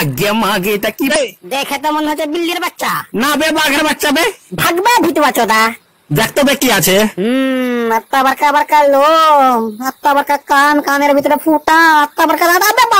আগে মাগে কি রে দেখে তো মনে হচ্ছে বাচ্চা না বে বাঘের বাচ্চা বে বাচ্চাটা আছে হুম বারকা লোম এত বারকা কান কানের ভিতরে ফুটা এত বারকা দাদা